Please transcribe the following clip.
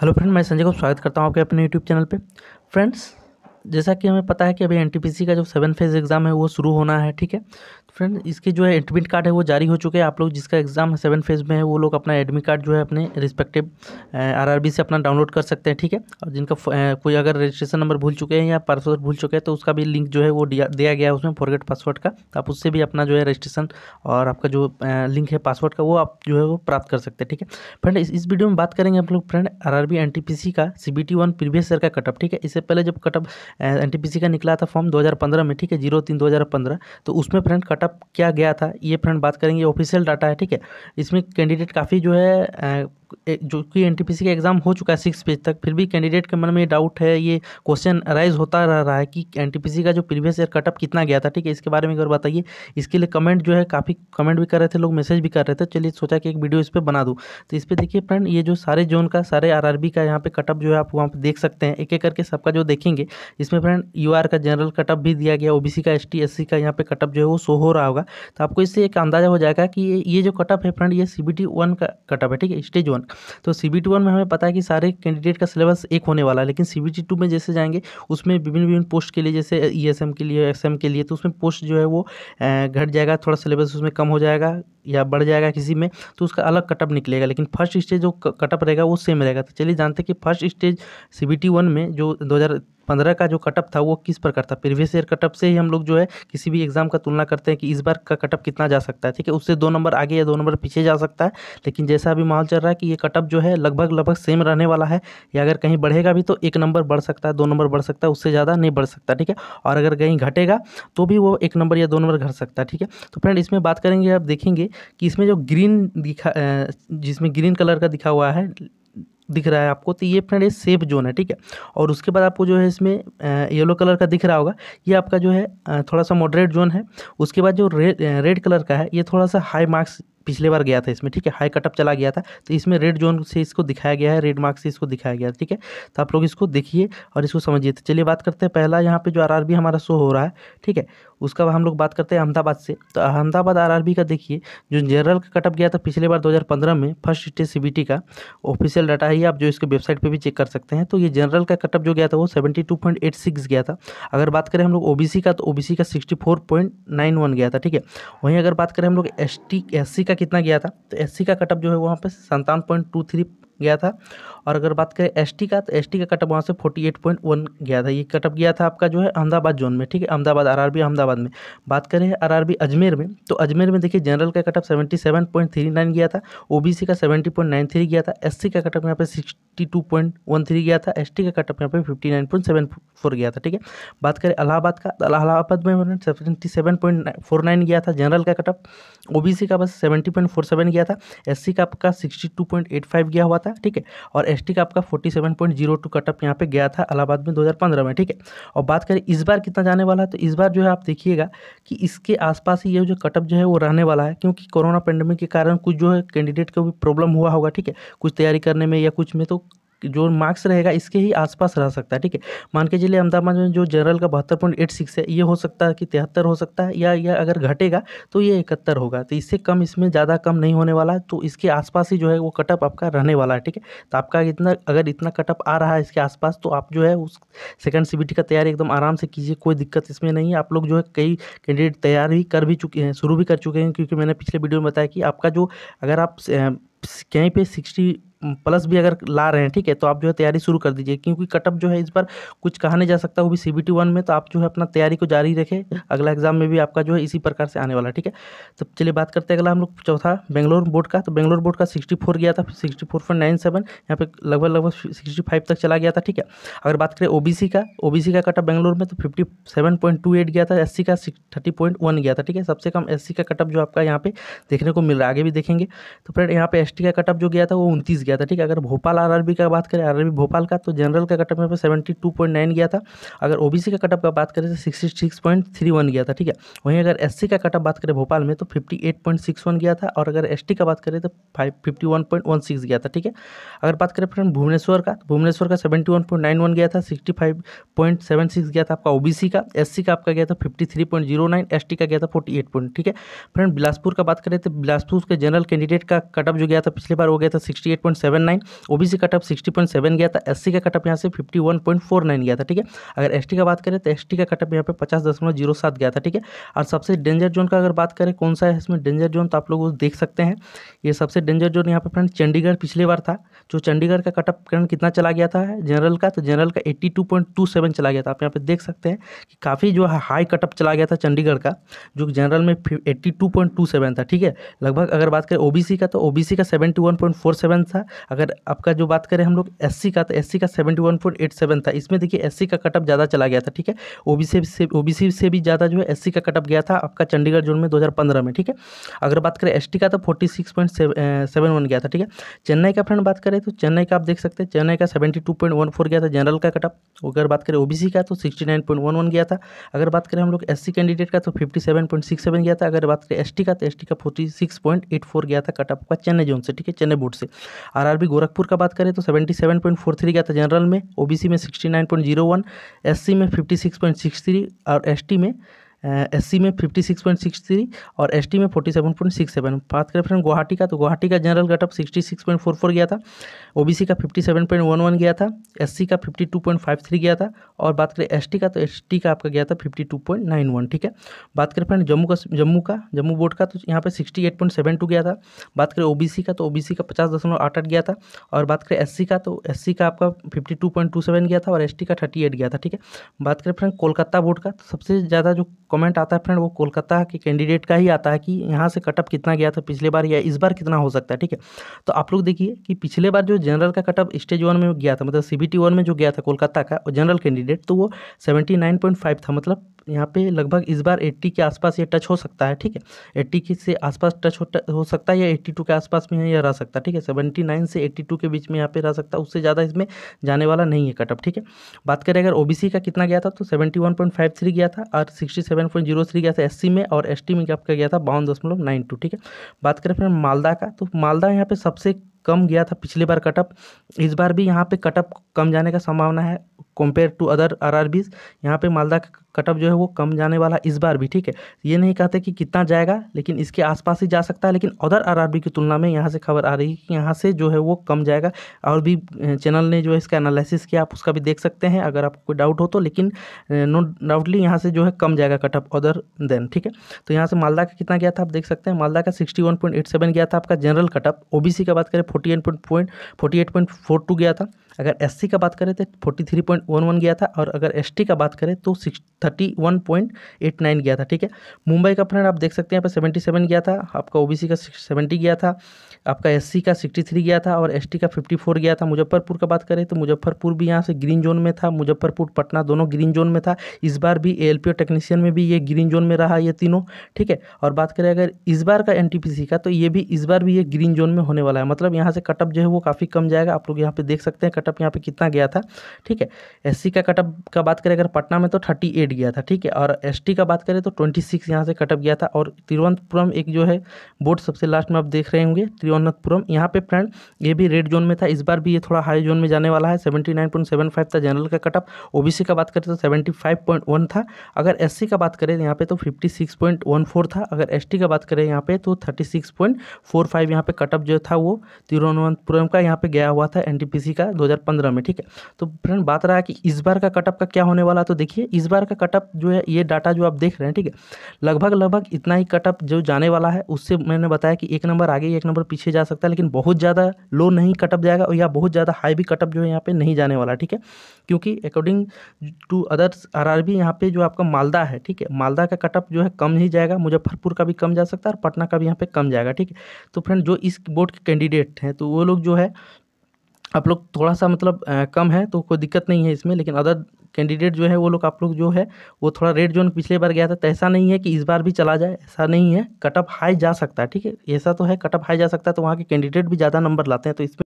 hello friend मैं संजय को स्वागत करता हूँ आपके अपने यूट्यूब चैनल पे फ्रेंड्स जैसा कि हमें पता है कि अभी एनटीपीसी का जो सेवन फेज एग्ज़ाम है वो शुरू होना है ठीक है तो फ्रेंड इसके जो है एडमिट कार्ड है वो जारी हो चुके हैं आप लोग जिसका एग्ज़ाम सेवन फेज में है वो लोग अपना एडमिट कार्ड जो है अपने रिस्पेक्टिव आरआरबी से अपना डाउनलोड कर सकते हैं ठीक है और जिनका कोई अगर रजिस्ट्रेशन नंबर भूल चुके हैं या पासवर्ड भूल चुके हैं तो उसका भी लिंक जो है वो दिया गया है उसमें फॉरगेट पासवर्ड का तो आप उससे भी अपना जो है रजिस्ट्रेशन और आपका जो लिंक है पासवर्ड का वो आप जो है वो प्राप्त कर सकते हैं ठीक है फ्रेंड इस वीडियो में बात करेंगे आप लोग friend R R B N T P C का C B T one previous year का कटअप ठीक है इससे पहले जब कटअप एन का निकला था फॉर्म 2015 में ठीक है जीरो तीन दो तो उसमें फ्रेंड कटअप किया गया था ये फ्रेंड बात करेंगे ऑफिशियल डाटा है ठीक है इसमें कैंडिडेट काफ़ी जो है जो कि एनटीपीसी का एग्ज़ाम हो चुका है सिक्स पेज तक फिर भी कैंडिडेट के मन में ये डाउट है ये क्वेश्चन राइज होता रह रहा है कि एन का जो प्रीवियस ईयर कटअप कितना गया था ठीक है इसके बारे में एक बताइए इसके लिए कमेंट जो है काफ़ी कमेंट भी कर रहे थे लोग मैसेज भी कर रहे थे चलिए सोचा कि एक वीडियो इस पर बना दूँ तो इस पर देखिए फ्रेंड ये जो सारे जोन का सारे आर का यहाँ पर कटअप जो है आप वहाँ पर देख सकते हैं एक एक करके सबका जो देखेंगे इसमें फ्रेंड यू का जनरल कटअप भी दिया गया ओ का एस टी का यहाँ पर कटअप जो है वो शो हो रहा होगा तो आपको इससे एक अंदाजा हो जाएगा कि ये जो कटअप है फ्रेंड ये सी बी टी वन का कटअप है ठीक है स्टेज वन तो सी बी वन में हमें पता है कि सारे कैंडिडेट का सिलेबस एक होने वाला है लेकिन सी बी टी टू में जैसे जाएंगे उसमें विभिन्न विभिन्न पोस्ट के लिए जैसे ई एस एम के लिए एस एम के लिए तो उसमें पोस्ट जो है वो घट जाएगा थोड़ा सिलेबस उसमें कम हो जाएगा या बढ़ जाएगा किसी में तो उसका अलग कटअप निकलेगा लेकिन फर्स्ट स्टेज जो कटअप रहेगा वो सेम रहेगा तो चलिए जानते हैं कि first stage C B T one में जो दो हज़ार पंद्रह का जो कटअप था वो किस प्रकार था प्रीवियस ईयर कटअप से ही हम लोग जो है किसी भी एग्जाम का तुलना करते हैं कि इस बार का कटअप कितना जा सकता है ठीक है उससे दो नंबर आगे या दो नंबर पीछे जा सकता है लेकिन जैसा अभी माहौल चल रहा है कि ये कटअप जो है लगभग लगभग सेम रहने वाला है या अगर कहीं बढ़ेगा भी तो एक नंबर बढ़ सकता है दो नंबर बढ़ सकता है उससे ज़्यादा नहीं बढ़ सकता ठीक है और अगर कहीं घटेगा तो भी वो एक नंबर या दो नंबर घट सकता है ठीक है तो फ्रेंड इसमें बात करेंगे आप देखेंगे कि इसमें जो ग्रीन दिखा जिसमें ग्रीन कलर का दिखा हुआ है दिख रहा है आपको तो ये फ्रेंड ये सेफ जोन है ठीक है और उसके बाद आपको जो है इसमें येलो कलर का दिख रहा होगा ये आपका जो है थोड़ा सा मॉडरेट जोन है उसके बाद जो रेड रेड कलर का है ये थोड़ा सा हाई मार्क्स पिछले बार गया था इसमें ठीक है हाई कटअप चला गया था तो इसमें रेड जोन से इसको दिखाया गया है रेड मार्क से इसको दिखाया गया ठीक है तो आप लोग इसको देखिए और इसको समझिए तो चलिए बात करते हैं पहला यहाँ पे जो आर हमारा शो हो रहा है ठीक है उसका हम लोग बात करते हैं अहमदाबाद से तो अहमदाबाद आर का देखिए जो जनरल का कटअप गया था पिछले बार दो में फर्स्ट स्टेज सी का ऑफिशियल डाटा है आप जो इसके वेबसाइट पर भी चेक कर सकते हैं तो ये जनरल का कटअप जो गया था वो सेवेंटी गया था अगर बात करें हम लोग ओ का तो ओ का सिक्सटी गया था ठीक है वहीं अगर बात करें हम लोग एस टी का का कितना गया था तो एस का कटअप जो है वहाँ पर संतावन पॉइंट टू थ्री गया था और अगर बात करें एस का तो एस का कटअप वहाँ से फोर्टी गया था ये कटअप गया था आपका जो है अहमदाबाद जोन में ठीक है अहमदाबाद आर अहमदाबाद में बात करें आर अजमेर में तो अजमेर में देखिए जनरल का कटअप सेवेंटी गया था ओ का सेवेंटी गया था एस का कटअप यहाँ पे सिक्सटी गया था एस का कटअप यहाँ पे फिफ्टी गया था ठीक है बात करें अलाहाबाद का तो अलाहाबाद में seventy seven point four nine गया था जनरल का कटअप ओ का बस सेवेंटी पॉइंट फोर सेवन गया था एस का आपका sixty two point eight five गया हुआ था ठीक है और एसटी का आपका 47.02 कटअप यहाँ पे गया था अलाहाबाद में 2015 में ठीक है और बात करें इस बार कितना जाने वाला है तो इस बार जो है आप देखिएगा कि इसके आसपास ही ये जो कटअप जो है वो रहने वाला है क्योंकि कोरोना पेंडेमिक के कारण कुछ जो है कैंडिडेट को भी प्रॉब्लम हुआ होगा ठीक है कुछ तैयारी करने में या कुछ में तो जो मार्क्स रहेगा इसके ही आसपास रह सकता है ठीक है मान के चलिए अहमदाबाद में जो जनरल का बहत्तर पॉइंट एट सिक्स है ये हो सकता है कि तिहत्तर हो सकता है या या अगर घटेगा तो ये इकहत्तर होगा तो इससे कम इसमें ज़्यादा कम नहीं होने वाला तो इसके आसपास ही जो है वो कटअप आपका रहने वाला है ठीक है तो आपका इतना अगर इतना कटअप आ रहा है इसके आसपास तो आप जो है उस सेकेंड सी का तैयारी एकदम आराम से कीजिए कोई दिक्कत इसमें नहीं है आप लोग जो है कई कैंडिडेट तैयार भी कर भी चुके हैं शुरू भी कर चुके हैं क्योंकि मैंने पिछले वीडियो में बताया कि आपका जो अगर आप कहीं पे सिक्सटी प्लस भी अगर ला रहे हैं ठीक है तो आप जो है तैयारी शुरू कर दीजिए क्योंकि कटअप जो है इस बार कुछ कहा नहीं जा सकता वो भी सी बी टी वन में तो आप जो है अपना तैयारी को जारी रखें अगला एग्जाम में भी आपका जो है इसी प्रकार से आने वाला ठीक है तो चलिए बात करते हैं अगला हम लोग चौथा बेंगलोर बोर्ड का तो बेंगलोर बोर्ड का सिक्सटी फोर गया था sixty four point nine seven यहाँ पे लगभग लगभग सिक्सटी फाइव तक चला गया था ठीक है अगर बात करें सी का सी का कटअप बेंगलोर में तो fifty seven point two eight गया था सी का थर्टी पॉइंट वन गया था ठीक है सबसे कम सी का कटअप जो आपका यहाँ पे देखने को मिल रहा है आगे भी देखेंगे तो फ्रेंड यहाँ पे टी का कटअप जो गया था वो उनतीस गया गया था ठीक है अगर भोपाल आरआरबी का बात करें आरआरबी भोपाल का तो जनरल का कटअप यहाँ पर सेवेंटी टू पॉइंट नाइन गया था अगर ओबीसी का कटअप का बात करें तो sixty six point three one गया था ठीक है वहीं अगर एससी का कटअप बात करें भोपाल में तो fifty eight point six one गया था और अगर एसटी का बात करें तो five fifty one point one six गया था ठीक है अगर बात करें फ्रेंड भुवनेश्वर का तो भुवनेश्वर का seventy one point nine one गया था sixty five point seven six गया था आपका ओबीसी का एससी का आपका गया था fifty three point zero nine ST का गया था फोर्टी एट पॉइंट ठीक है फ्रेंड बिलासपुर का बात करें तो बिलासपुर के जनरल कैंडिडेट का कटअप जो गया था पिछली बार हो गया था sixty eight point seven nine OBC cut off sixty point seven गया था एससी का कटअप यहाँ से fifty one point four nine गया था ठीक है अगर एसटी का बात करें तो एसटी का कटअप यहाँ पे पचास दशमलव जीरो सात गया था ठीक है और सबसे डेंजर जोन का अगर बात करें कौन सा है इसमें डेंजर जोन तो आप लोग देख सकते हैं ये सबसे डेंजर जोन यहाँ पे फ्रेंड चंडीगढ़ पिछले बार था जो चंडीगढ़ का कटअप ऑफ करंट कितना चला गया था जनरल का तो जनरल का eighty two point two seven चला गया था आप यहाँ पर देख सकते हैं कि काफ़ी जो है हाई कटअप चला गया था चंडीगढ़ का जो जनरल में eighty two point two seven था ठीक है लगभग अगर बात करें ओबीसी का तो ओबीसी का seventy one point four seven था अगर आपका जो बात करें हम लोग एस का तो एस का सेवेंटी था इसमें देखिए एस का कटअप ज़्यादा चला गया था ठीक है ओ से ओ से भी ज़्यादा जो है एस का कटअप गया था आपका चंडीगढ़ जोन में दो में ठीक है अगर बात करें एस का तो forty six point seven one गया था ठीक है चेन्नई का फ्रेंड बात करें तो चेन्नई का आप देख सकते हैं चेन्नई का seventy two point one four गया था जनरल का कटअप अगर बात करें ओबीसी का तो sixty nine point one one गया था अगर बात करें हम लोग एस कैंडिडेट का तो fifty seven point six seven गया था अगर बात करें एस का तो एस का forty six point eight four गया था कटअप का चेन्नई जोन से ठीक है चेन्नई बोर्ड से आरआरबी गोरखपुर का बात करें तो 77.43 गया था जनरल में ओबीसी में 69.01 एससी में 56.63 और एसटी में सी में fifty six point six three और एसटी में forty seven point six seven बात करें फ्रेंड गुवाहाटी का तो गुवाहाटी का general cutoff sixty six point four four गया था ओबीसी का fifty seven point one one गया था एससी का fifty two point five three गया था और बात करें एसटी का तो एसटी का आपका गया था fifty two point nine one ठीक है बात करें फ्रेंड जम्मू का जम्मू का जम्मू बोर्ड का तो यहाँ पर sixty eight point seven two गया था बात करें ओ का तो ओ का पचास दशमलव आठ आठ गया था और बात करें सी का तो सी का आपका fifty two point two seven गया था और टी का थर्टी एट गया था ठीक है बात करें फ्रेंड कोलकाता बोर्ड का तो सबसे ज़्यादा जो कमेंट आता है फ्रेंड वो कोलकाता के कैंडिडेट का ही आता है कि यहाँ से कटअप कितना गया था पिछले बार या इस बार कितना हो सकता है ठीक है तो आप लोग देखिए कि पिछले बार जो जनरल का कटअप स्टेज वन में गया था मतलब सी बी टी वन में जो गया था कोलकाता का जनरल कैंडिडेट तो वो सेवेंटी नाइन पॉइंट फाइव था मतलब यहाँ पे लगभग इस बार 80 के आसपास ये टच हो सकता है ठीक है 80 के से आसपास टच हो, हो सकता है या 82 के आसपास में यह रह सकता है ठीक है 79 से 82 के बीच में यहाँ पे रह सकता है उससे ज़्यादा इसमें जाने वाला नहीं है कटअप ठीक है बात करें अगर ओबीसी का कितना गया था तो 71.53 गया था और सिक्सटी गया था एस में और टी में आपका गया था बावन ठीक है बात करें फिर मालदा का तो मालदा यहाँ पर सबसे कम गया था पिछली बार कटअप इस बार भी यहाँ पे कटअप कम जाने का संभावना है compare to other R R Bs यहाँ पर मालदा का कटअप जो है वो कम जाने वाला इस बार भी ठीक है ये नहीं कहते कि कितना जाएगा लेकिन इसके आसपास ही जा सकता है लेकिन अदर आर आर बी की तुलना में यहाँ से खबर आ रही है कि यहाँ से जो है वो कम जाएगा और भी चैनल ने जो है इसका एनालिसिस किया आप उसका भी देख सकते हैं अगर आपको कोई डाउट हो तो लेकिन नो डाउटली यहाँ से जो है कम जाएगा कटअप अदर देन ठीक है तो यहाँ से मालदा का कितना गया था आप देख सकते हैं मालदा का sixty one point eight seven गया था आपका जनरल कटअप सी का बात करें forty N point forty eight point four two गया था अगर एस का बात करें तो forty three point one one गया था और अगर एस का बात करें तो six thirty one point eight nine गया था ठीक है मुंबई का फ्रेंड आप देख सकते हैं यहाँ पर सेवेंटी सेवन गया था आपका ओ का सेवेंटी गया था आपका एस का सिक्सटी थ्री गया था और एस का फिफ्टी फोर गया था मुजफ्फरपुर का बात करें तो मुजफ्फरपुर भी यहाँ से ग्रीन जोन में था मुजफ्फरपुर पटना दोनों ग्रीन जोन में था इस बार भी ए टेक्नीशियन में भी ये ग्रीन जोन में रहा ये तीनों ठीक है और बात करें अगर इस बार का एन का तो ये भी इस बार भी ये ग्रीन जोन में होने वाला है मतलब यहाँ से कटअप जो है वो काफ़ी कम जाएगा आप लोग यहाँ पर देख सकते हैं कटअप यहाँ पे कितना गया था ठीक है एस का कटअप का बात करें अगर पटना में तो थर्टी एट गया था ठीक है और एस का बात करें तो ट्वेंटी सिक्स यहाँ से कटअप गया था और तिरुवनंतपुरम एक जो है बोर्ड सबसे लास्ट में आप देख रहे होंगे तिरुवनंतपुरम यहाँ पे फ्रेंड ये भी रेड जोन में था इस बार भी ये थोड़ा हाई जोन में जाने वाला है seventy nine point seven five था जनरल का कटअप ओबीसी का बात करें तो सेवेंटी फाइव पॉइंट वन था अगर एस का बात करें यहाँ पर तो fifty six point one four था अगर एस का बात करें यहाँ पर तो thirty six point four five यहाँ पर कटअप जो था वो तिरुवनंतपुरम का यहाँ पे गया हुआ था एन का दो 2015 में ठीक है तो फ्रेंड बात रहा है कि इस बार का कटअप का क्या होने वाला तो देखिए इस बार का कटअप जो है ये डाटा जो आप देख रहे हैं ठीक है लगभग लगभग इतना ही कटअप जो जाने वाला है उससे मैंने बताया कि एक नंबर आगे एक नंबर पीछे जा सकता है लेकिन बहुत ज़्यादा लो नहीं कटअप जाएगा और या बहुत ज़्यादा हाई भी कटअप जो है यहाँ पर नहीं जाने वाला ठीक है क्योंकि according to others R R B यहाँ पर जो आपका मालदा है ठीक है मालदा का कटअप जो है कम ही जाएगा मुजफ्फरपुर का भी कम जा सकता है और पटना का भी यहाँ पर कम जाएगा ठीक है तो फ्रेंड जो इस बोर्ड के कैंडिडेट हैं तो वो लोग जो है आप लोग थोड़ा सा मतलब आ, कम है तो कोई दिक्कत नहीं है इसमें लेकिन अदर कैंडिडेट जो है वो लोग आप लोग जो है वो थोड़ा रेड जोन पिछले बार गया था तो ऐसा नहीं है कि इस बार भी चला जाए ऐसा नहीं है कटअप हाई जा सकता है ठीक है ऐसा तो है कटअप हाई जा सकता है तो वहाँ के कैंडिडेट भी ज़्यादा नंबर लाते हैं तो इसमें